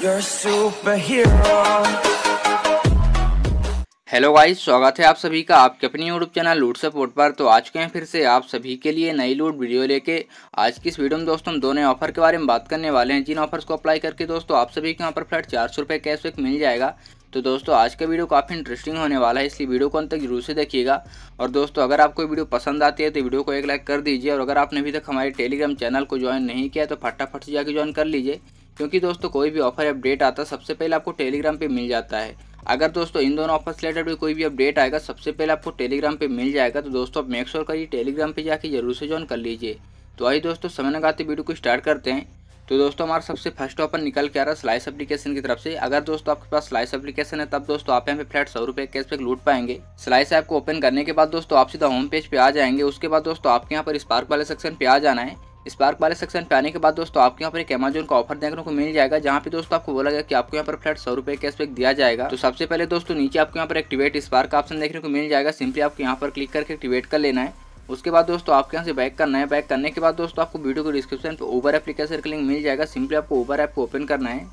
You're a superhero. Hello guys स्वागत है आप सभी का आपके अपने यूट्यूब चैनल लूट सपोर्ट पर तो आज के हैं फिर से आप सभी के लिए नई लूट वीडियो लेके आज की इस वीडियो में दोस्तों हम दोनों ऑफर के बारे में बात करने वाले हैं जिन ऑफर्स को अप्लाई करके दोस्तों आप सभी के यहाँ पर फ्लैट चार सौ रुपये कैशबैक मिल जाएगा तो दोस्तों आज का वीडियो काफ़ी इंटरेस्टिंग होने वाला है इसलिए वीडियो को अंत तक जरूर से देखिएगा और दोस्तों अगर आपको वीडियो पसंद आती है तो वीडियो को एक लाइक कर दीजिए और अगर आपने अभी तक हमारे टेलीग्राम चैनल को ज्वाइन नहीं किया तो फटाफट से जाकर ज्वाइन कर लीजिए क्योंकि दोस्तों कोई भी ऑफर अपडेट आता है सबसे पहले आपको टेलीग्राम पे मिल जाता है अगर दोस्तों इन दोनों ऑफर रिलेटेड भी कोई भी अपडेट आएगा सबसे पहले आपको टेलीग्राम पे मिल जाएगा तो दोस्तों आप मेक श्योर करिए टेलीग्राम पे जाके जरूर से ज्वाइन कर लीजिए तो आइए दोस्तों समय लगाते वीडियो को स्टार्ट करते हैं तो दोस्तों हमारा सबसे फर्स्ट ऑफर निकल के आ रहा है स्लाइस एप्लीकेशन की तरफ से अगर दोस्तों आपके पास स्लाइस एप्लीकेशन है तब दोस्तों आप यहाँ पे फ्लैट सौ रुपये पे लूट पाएंगे स्लाइस ऐप को ओपन करने के बाद दोस्तों आप सीधा होम पेज पे आ जाएंगे उसके बाद दोस्तों आपके यहाँ पर स्पार्क वाले सेक्शन पे आ जाना है स्पार्क वाले सेक्शन पे आने के बाद दोस्तों आपके यहाँ पर एक अमेजोन का ऑफर देखने को मिल जाएगा जहाँ पे दोस्तों आपको बोला गया कि आपको यहाँ पर फ्लैट सौ रुपए कैशबैक दिया जाएगा तो सबसे पहले दोस्तों नीचे आपको यहाँ पर एक्टिवेट स्पार्क का ऑप्शन देखने को मिल जाएगा सिंपली आपको यहाँ पर क्लिक करके एक्टिवेट कर लेना है उसके बाद दोस्तों आपके यहाँ से बैक करना है बैक करने के बाद दोस्तों आपको वीडियो को डिस्क्रिप्शन पर ओबर एप्लीकेशन का लिंक मिल जाएगा सिंपली आपको ओबर ऐप को ओपन करना है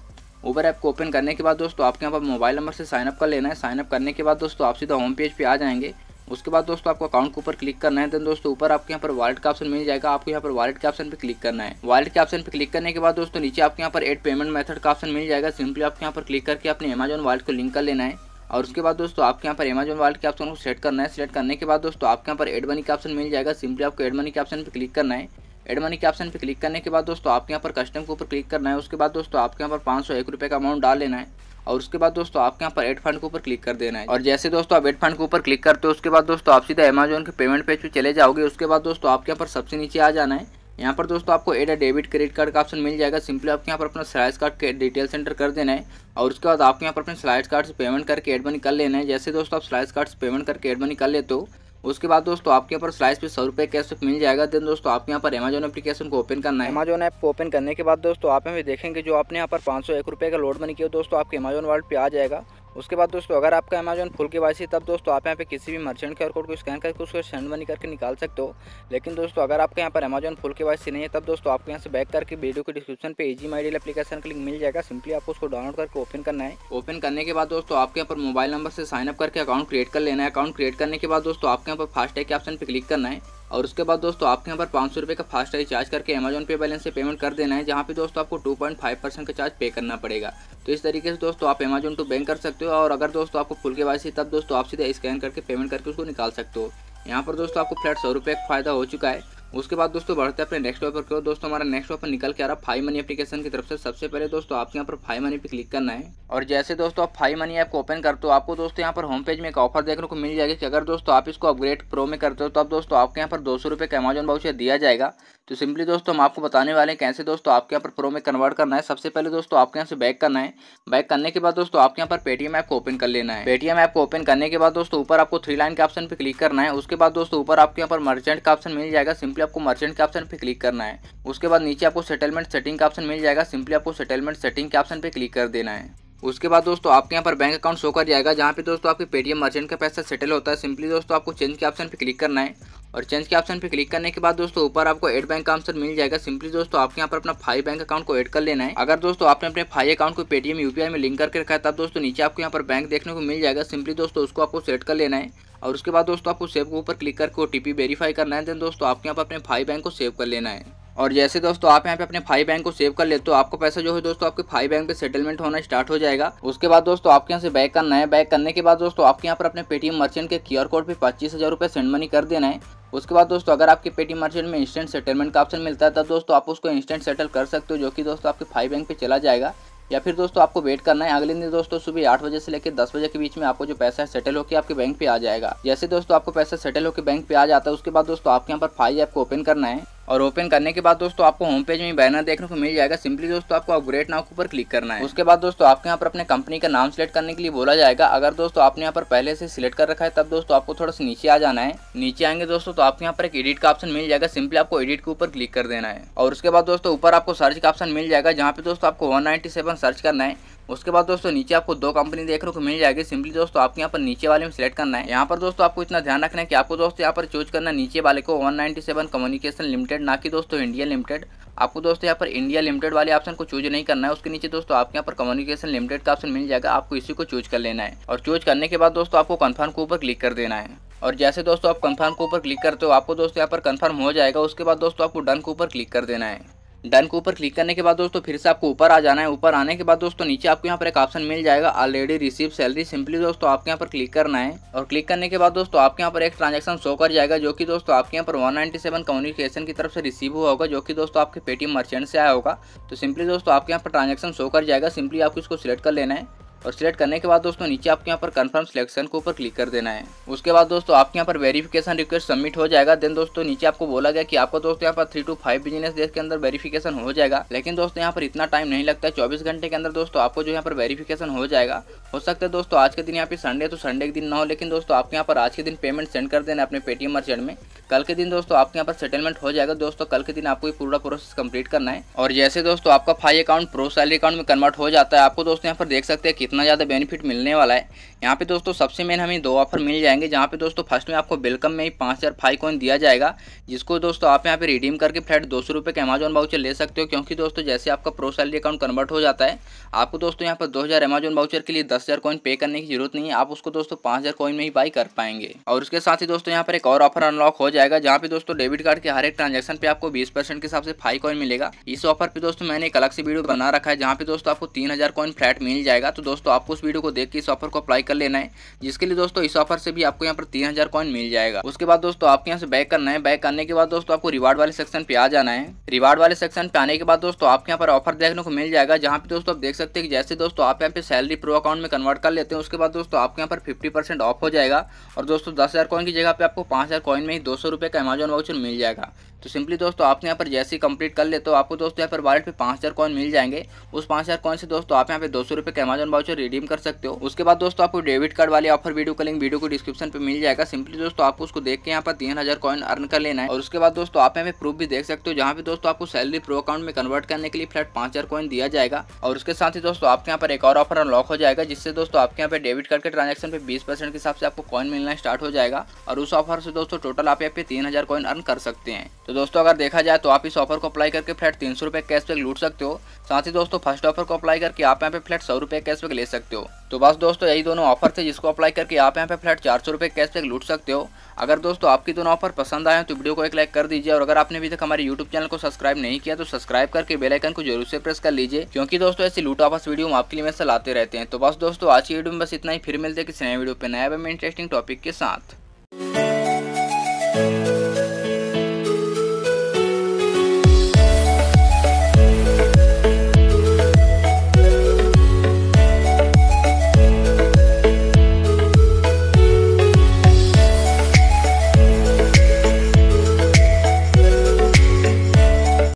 ओबर ऐप को ओपन करने के बाद दोस्तों आपके यहाँ पर मोबाइल नंबर से साइनअप कर लेना है साइनअप करने के बाद दोस्तों आप सीधा होम पेज पे आ जाएंगे उसके बाद दोस्तों आपको अकाउंट के ऊपर क्लिक करना है देन दोस्तों ऊपर आपके यहाँ पर वॉलेट का ऑप्शन मिल जाएगा आपको यहाँ पर वॉलेट के ऑप्शन पर क्लिक करना है वॉलेट के ऑप्शन पर क्लिक करने के बाद दोस्तों नीचे आपके यहाँ पर एड पेमेंट मेथड का ऑप्शन मिल जाएगा सिंपली आपके यहाँ पर क्लिक करके अपने अमेजन वॉलेट को लिंक कर लेना है और उसके बाद दोस्तों आपके यहाँ पर अमेजन वॉलेट के ऑप्शन को सेलेक्ट करना है सेलेक्ट करने के बाद दोस्तों आपके यहाँ पर एड मनी का ऑप्शन मिल जाएगा सिंपली आपको एड मनी के ऑप्शन पर क्लिक करना है एड मनी के ऑप्शन पर क्लिक करने के बाद दोस्तों आपके यहाँ पर कस्टम के ऊपर क्लिक करना है उसके बाद दोस्तों आपके यहाँ पर पाँच सौ एक रुपये का अमाउंट डाल लेना है और उसके बाद दोस्तों आपके यहाँ पर एड फंड के ऊपर क्लिक कर देना है और जैसे दोस्तों आप एड फंड के ऊपर क्लिक करते हो उसके बाद दोस्तों आप सीधा अमेजोन के पेमेंट पेज पर चले जाओगे उसके बाद दोस्तों आपके यहाँ पर सबसे नीचे आ जाना है यहाँ पर दोस्तों आपको एड डेबिट क्रेडिट कार्ड का ऑप्शन मिल जाएगा सिंपली आपके यहाँ पर अपना स्लाइस कार्ड के डिटेल सेंटर कर देना है और उसके बाद आपके यहाँ पर अपने स्लाइस कार्ड से पेमेंट करके एड बनी कर लेना है जैसे दोस्तों आप स्लाइस कार्ड से पेमेंट करके एड बनी कर लेते हो उसके बाद दोस्तों आपके यहाँ पर स्लाइस पे सौ रुपये कैश मिल जाएगा देन दोस्तों आपके यहाँ पर अमेजोन एप्लीकेशन को ओपन करना है अमेजोन ऐप को ओपन करने के बाद दोस्तों आप हमें देखेंगे जो आपने यहाँ पर पाँच सौ एक रुपये का लोड मनी किया दोस्तों आपके अमेजोन वर्ल्ड पे आ जाएगा उसके बाद दोस्तों अगर आपका अमेजोन फुल के वाई तब दोस्तों आप यहाँ पे किसी भी मर्चेंट क्यू कोड को स्कैन करके उसको सेंड मनी करके निकाल सकते हो लेकिन दोस्तों अगर आपके यहाँ पर अमेजोन फुल के वाई नहीं है तब दोस्तों आपको यहाँ से बैक करके वीडियो के डिस्क्रिप्शन पे ईजी माइडियल एप्लीकेशन का लिंक मिल जाएगा सिंपली आपको उसको डाउनलोड करके ओपन करना है ओपन करने के बाद दोस्तों आपके यहाँ पर मोबाइल नंबर से साइनअप करके अकाउंट क्रिएट कर लेना है अकाउंट क्रिएट करने के बाद दोस्तों आपके यहाँ पर फास्टैग के ऑप्शन पर क्लिक करना है और उसके बाद दोस्तों आपके यहाँ पर पाँच सौ रुपये का फास्ट रिचार्ज करके अमेजोन पे बैलेंस से पेमेंट कर देना है जहाँ पे दोस्तों आपको टू पॉइंट फाइव परसेंट का चार्ज पे करना पड़ेगा तो इस तरीके से दोस्तों आप अमेजोन टू बैंक कर सकते हो और अगर दोस्तों आपको फुल के वाई तब दोस्तों आप सीधे स्कैन करके पेमेंट करके उसको निकाल सकते हो यहाँ पर दोस्तों आपको फ्लैट सौ रुपये का फायदा हो चुका है उसके बाद दोस्तों बढ़ते हैं अपने नेक्स्ट ऑफर की ओर दोस्तों हमारा नेक्स्ट ऑफर निकल के आ रहा है फाइव मनी एप्लीकेशन की तरफ से सबसे पहले दोस्तों आपके यहाँ पर फाइव मनी पे क्लिक करना है और जैसे दोस्तों आप फाइव मनी ऐप को ओपन करते हो आपको दोस्तों यहाँ पर होम पेज में एक ऑफर देखने को मिल जाएगी कि अगर दोस्तों आप इसको अपग्रेड प्रो में करते हो तो अब दोस्तों आपके यहाँ पर दो सौ रुपये का अमेजॉन बाउचर दिया जाएगा तो सिंपली दोस्तों हम आपको बताने वाले हैं कैसे दोस्तों आपके यहाँ पर प्रो में कन्वर्ट करना है सबसे पहले दोस्तों आपके यहाँ से बैक करना है बैक करने के बाद दोस्तों आपके यहाँ पर पेटीएम ऐप को ओपन कर लेना है पेटीएम ऐप को ओपन करने के बाद दोस्तों ऊपर आपको थ्री लाइन के ऑप्शन पर क्लिक करना है उसके बाद दोस्तों ऊपर आपके यहाँ पर मर्चेंट का ऑप्शन मिल जाएगा सिंपली सिंपली आपको मर्चेंट के ऑप्शन पे क्लिक करना है उसके बाद नीचे आपको सेटलमेंट सेटिंग का ऑप्शन मिल जाएगा सिंपली आपको सेटलमेंट सेटिंग के ऑप्शन पे क्लिक कर देना है उसके बाद दोस्तों आपके यहाँ पर बैंक अकाउंट शो कर जाएगा जहाँ पे दोस्तों आपके पेटीएम मर्चेंट का पैसा सेटल होता है सिंपली दोस्तों आपको चेंज के ऑप्शन पे क्लिक करना है और चेंज के ऑप्शन पे क्लिक करने के बाद दोस्तों ऊपर आपको एड बैंक का ऑप्शन मिल जाएगा सिंपली दोस्तों आपके यहाँ पर अपना फाई बैंक अकाउंट को एड कर लेना है अगर दोस्तों आपने अपने फाई अकाउंट को पेटीएम यूपीआई में लिंक करके रखा है तब दोस्तों नीचे आपको यहाँ पर बैंक देखने को मिल जाएगा सिंपली दोस्तों उसको आपको सेट कर लेना है और उसके बाद दोस्तों आपको सेव के ऊपर क्लिक करके ओ वेरीफाई करना है देन दोस्तों आपके यहाँ पर अपने फाइव बैंक को सेव कर लेना है और जैसे दोस्तों आप यहाँ पे अपने फाइव बैंक को सेव कर लेते हो आपको पैसा जो है दोस्तों आपके फाइव बैंक पे सेटलमेंट होना स्टार्ट हो जाएगा उसके बाद दोस्तों आपके यहाँ से बैक करना है बैक करने के बाद दोस्तों आपके यहाँ पर अपने पेटीएम मर्चेंट के क्यूआर कोड पे पच्चीस हज़ार रुपये सेंड मनी कर देना है उसके बाद दोस्तों अगर आपके पेटीएम मर्चेंट में इंस्टेंट सेटलमेंट का ऑप्शन मिलता है तब दोस्तों आप उसको इंस्टेंट सेटल कर सकते हो जो कि दोस्तों आपके फाइव बैंक पे चला जाएगा या फिर दोस्तों आपको वेट करना है अगले दिन दोस्तों सुबह आठ बजे से लेकर दस बजे के बीच में आपको जो पैसा है सेटल होकर आपके बैंक पे आ जाएगा जैसे दोस्तों आपको पैसा सेटल होकर बैंक पे आ जाता है उसके बाद दोस्तों आपके यहाँ पर फाइल ऐप को ओपन करना है और ओपन करने के बाद दोस्तों आपको होम पेज में बैनर देखने को मिल जाएगा सिंपली दोस्तों आपको अपग्रेड नाउ के ऊपर क्लिक करना है उसके बाद दोस्तों आपके यहाँ पर अपने कंपनी का नाम सेलेक्ट करने के लिए बोला जाएगा अगर दोस्तों आपने यहाँ पर पहले से सिलेक्ट कर रखा है तब दोस्तों आपको थोड़ा सा नीचे आ जाना है नीचे आएंगे दोस्तों तो आपके यहाँ पर एक एडिट का ऑप्शन मिल जाएगा सिंपली आपको एडिट के ऊपर क्लिक कर देना है और उसके बाद दोस्तों ऊपर आपको सर्च का ऑप्शन मिल जाएगा जहाँ पे दोस्तों आपको वन सर्च करना है उसके बाद दोस्तों नीचे आपको दो कंपनी देखने को मिल जाएगी सिंपली दोस्तों आपको यहाँ पर नीचे वाले में सिलेक्ट करना है यहाँ पर दोस्तों आपको इतना ध्यान रखना है कि आपको दोस्तों यहाँ पर चूज करना नीचे वाले को 197 कम्युनिकेशन लिमिटेड ना कि दोस्तों इंडिया लिमिटेड आपको दोस्तों यहाँ पर इंडिया लिमिटेड वाले ऑप्शन को चूज नहीं करना है उसके नीचे दोस्तों आपके यहाँ पर कम्युनिकेशन लिमिटेड का ऑप्शन मिल जाएगा आपको इसी को चूज कर लेना है और चूज करने के बाद दोस्तों आपको कन्फर्म के ऊपर क्लिक कर देना है और जैसे दोस्तों आप कंफर्म के ऊपर क्लिक करते हो आपको दोस्तों यहाँ पर कंफर्म हो जाएगा उसके बाद दोस्तों आपको डन के ऊपर क्लिक कर देना है डन के ऊपर क्लिक करने के बाद दोस्तों फिर से आपको ऊपर आ जाना है ऊपर आने के बाद दोस्तों नीचे आपको यहाँ पर एक ऑप्शन मिल जाएगा ऑलरेडी रिसीव सैलरी सिंपली दोस्तों आपके यहाँ पर क्लिक करना है और क्लिक करने के बाद दोस्तों आपके यहाँ पर एक ट्रांजेक्शन शो कर जाएगा जो कि दोस्तों आपके यहाँ पर वन नाइनटी सेवन कम्युनिकेशन की तरफ से रिसीव हुआ होगा जो कि दोस्तों आपके पेटीएम मर्चेंट से आया होगा तो सिंपली दोस्तों आपके यहाँ पर ट्रांजेक्शन शो कर जाएगा सिंपली आपको इसको सिलेक्ट कर लेना है और सिलेक्ट करने के बाद दोस्तों नीचे आपके यहाँ पर कंफर्म सिलेक्शन के ऊपर क्लिक कर देना है उसके बाद दोस्तों आपके यहाँ पर वेरिफिकेशन रिक्वेस्ट सबमिट हो जाएगा देन दोस्तों नीचे आपको बोला गया कि आपको दोस्तों यहाँ पर three to five business days के अंदर वेरिफिकेशन हो जाएगा लेकिन दोस्तों यहाँ पर इतना टाइम नहीं लगता है चौबीस घंटे के अंदर दोस्तों आपको जो यहाँ पर वेरीफिकेशन हो जाएगा हो सकता है दोस्तों आज के दिन यहाँ पे संडे तो संडे के दिन ना हो लेकिन दोस्तों आपके यहाँ पर आज के दिन पेमेंट सेंड कर देना अपने पेटीएम मर्चेंट में कल के दिन दोस्तों आपके यहाँ पर सेटलमेंट हो जाएगा दोस्तों कल के दिन आपको ये पूरा प्रोसेस कंप्लीट करना है और जैसे दोस्तों आपका Fi account pro salary account में कन्वर्ट हो जाता है आपको दोस्तों यहाँ पर देख सकते हैं इतना ज़्यादा बेनिफिट मिलने वाला है यहाँ पे दोस्तों सबसे मेन हमें दो ऑफर मिल जाएंगे जहाँ पे दोस्तों फर्स्ट में आपको वेलकम में ही पाँच हज़ार फाइव कॉइन दिया जाएगा जिसको दोस्तों आप यहाँ पे रिडीम करके फ्लैट दो सौ रुपये के अमेजन बाउचर ले सकते हो क्योंकि दोस्तों जैसे आपका प्रो सैलरी अकाउंट कन्वर्ट हो जाता है आपको दोस्तों यहाँ पर दो हज़ार अमेजोन बाउचर के लिए दस हज़ार कॉइन पे करने की जरूरत नहीं है आप उसको दोस्तों पाँच हज़ार कॉइन में ही बाई कर पाएंगे और उसके साथ ही दोस्तों यहाँ पर एक और ऑफर अनलॉक हो जाएगा जहाँ पे दोस्तों डेबिट कार्ड के हर एक ट्रांजेक्शन पे आपको बीस परसेंट के हिसाब से फाइव कॉइन मिलेगा इस ऑफर पर दोस्तों मैंने एक अलग से वीडियो बना रखा है जहाँ पे दोस्तों आपको तीन हज़ार कॉइन फ्लैट मिल जाएगा तो दोस्तों आपको उस वीडियो को देख के इस ऑफर को अप्लाई कर लेना है जिसके लिए दोस्तों इस ऑफर से भी आपको यहाँ पर तीन हज़ार कॉइन मिल जाएगा उसके बाद दोस्तों आपके यहाँ से बैक करना है बैक करने के बाद दोस्तों आपको रिवार्ड वाले सेक्शन पे आ जाना है रिवार्ड वाले सेक्शन पे आने के बाद दोस्तों आपके यहाँ पर ऑफर देखने को मिल जाएगा जहाँ पे दोस्तों आप देख सकते हैं जैसे दोस्तों आप यहाँ पे सैलरी प्रो अकाउंट में कन्वर्ट कर लेते हैं उसके बाद दोस्तों आपके यहाँ पर फिफ्टी ऑफ हो जाएगा और दोस्तों दस हज़ार कॉइन की जगह पे आपको पांच हज़ार कॉइन में ही दो सौ रुपये का अमेजॉन वाउचर मिल जाएगा तो सिंपली दोस्तों आपने यहाँ पर जैसे ही कंप्लीट कर ले तो आपको दोस्तों यहाँ पर वॉलेट पे पाँच हज़ार कॉइन मिल जाएंगे उस पाँच हज़ार कॉइन से दोस्तों आप यहाँ पे दो सौ रुपये के अमेजन वाउचर रिडीम कर सकते हो उसके बाद दोस्तों आपको डेबिट कार्ड वाले ऑफर वीडियो का लिंक वीडियो को डिस्क्रिप्शन पर मिल जाएगा सिंपली दोस्तों आपको उसको देख के यहाँ पर तीन हज़ार कॉइन अर्न कर लेना है और उसके बाद दोस्तों आप यहाँ पे प्रूफ भी देख सकते हो जहाँ पे दोस्तों आपको सैलरी प्रो अकाउंट में कन्वर्ट करने के लिए फ्लैट पाँच हज़ार कॉइन दिया जाएगा और उसके साथ ही दोस्तों आपके यहाँ पर एक और ऑफर अनलॉक हो जाएगा जिससे दोस्तों आपके यहाँ पे डेबिट कार्ड के ट्रांजेक्शन पे बीस परसेंट के हिसाब से आपको कॉइन मिलना स्टार्ट हो जाएगा और उस ऑफर से दोस्तों टोटल आप यहाँ पे तीन हज़ार कॉइन अर्न कर सकते हैं तो तो दोस्तों अगर देखा जाए तो आप इस ऑफर को अप्लाई करके फ्लैट तीन सौ रुपये कैशबैक लूट सकते हो साथ ही दोस्तों फर्स्ट ऑफर को अप्लाई करके आप यहाँ पे फ्लैट सौ रुपये कैशबैक ले सकते हो तो बस दोस्तों यही दोनों ऑफर थे जिसको अप्लाई करके आप यहाँ पे फ्लैट चार सौ रुपये कैशबैक लूट सकते हो अगर दोस्तों आपकी दोनों ऑफर पसंद आए तो वीडियो को एक लाइक कर दीजिए और अगर आपने अभी तक हमारे यूट्यूब चैनल को सब्सक्राइब नहीं किया तो सब्सक्राइब करके बेलाइकन को जरूर से प्रेस कर लीजिए क्योंकि दोस्तों ऐसी लूट ऑफर वीडियो हम आपके लिए मैं लाते रहते हैं तो बस दोस्तों आज की वीडियो में बस इतना ही फिर मिलते हैं किसी नए वीडियो पर नया इंटरेस्टिंग टॉपिक के साथ